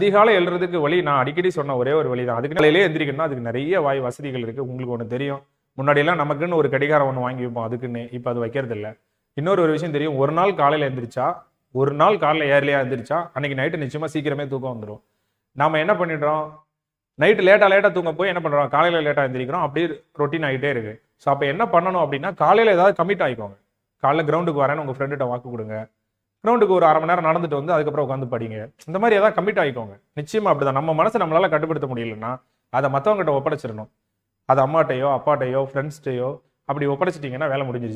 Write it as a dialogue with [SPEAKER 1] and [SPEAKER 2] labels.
[SPEAKER 1] அதிகாலை எழுறதுக்கு வழி நான் அடிக்கடி சொன்ன ஒரே ஒரு வழி தான் அதுக்கு நாளையிலே எந்திரிக்கணும்னா அதுக்கு நிறைய வாய் வசதிகள் இருக்குது உங்களுக்கு ஒன்று தெரியும் எல்லாம் நமக்குன்னு ஒரு கடிகாரம் ஒன்று வாங்கி வைப்போம் அதுக்குன்னு இப்போ அது வைக்கிறது இல்லை இன்னொரு ஒரு விஷயம் தெரியும் ஒரு நாள் காலையில் எழுந்திரிச்சா ஒரு நாள் காலையில் ஏர்லியாக எழுந்திரிச்சா அன்னைக்கு நைட்டு நிச்சயமாக சீக்கிரமே தூக்கம் வந்துடும் நாம் என்ன பண்ணிடுறோம் நைட்டு லேட்டாக லேட்டாக தூங்க போய் என்ன பண்ணுறோம் காலையில் லேட்டாக எழுந்திரிக்கிறோம் அப்படியே ரொட்டீன் ஆகிட்டே இருக்குது ஸோ அப்போ என்ன பண்ணணும் அப்படின்னா காலையில் ஏதாவது கமிட் ஆகிக்கோங்க காலையில் கிரவுண்டுக்கு வரேன்னு உங்கள் ஃப்ரெண்டுகிட்ட வாக்கு கொடுங்க கிரவுண்டுக்கு ஒரு அரை மணி நேரம் நடந்துட்டு வந்து அதுக்கப்புறம் உட்காந்து படிங்க இந்த மாதிரி ஏதாவது கம்மிட் ஆகிக்கோங்க நிச்சயமா அப்படிதான் நம்ம மனசை நம்மளால கட்டுப்படுத்த முடியலன்னா அதை மற்றவங்ககிட்ட ஒப்படைச்சிடணும் அது அம்மாட்டையோ அப்பாட்டையோ ஃப்ரெண்ட்ஸ்டையோ அப்படி ஒப்படைச்சிட்டிங்கன்னா வேலை முடிஞ்சிருச்சு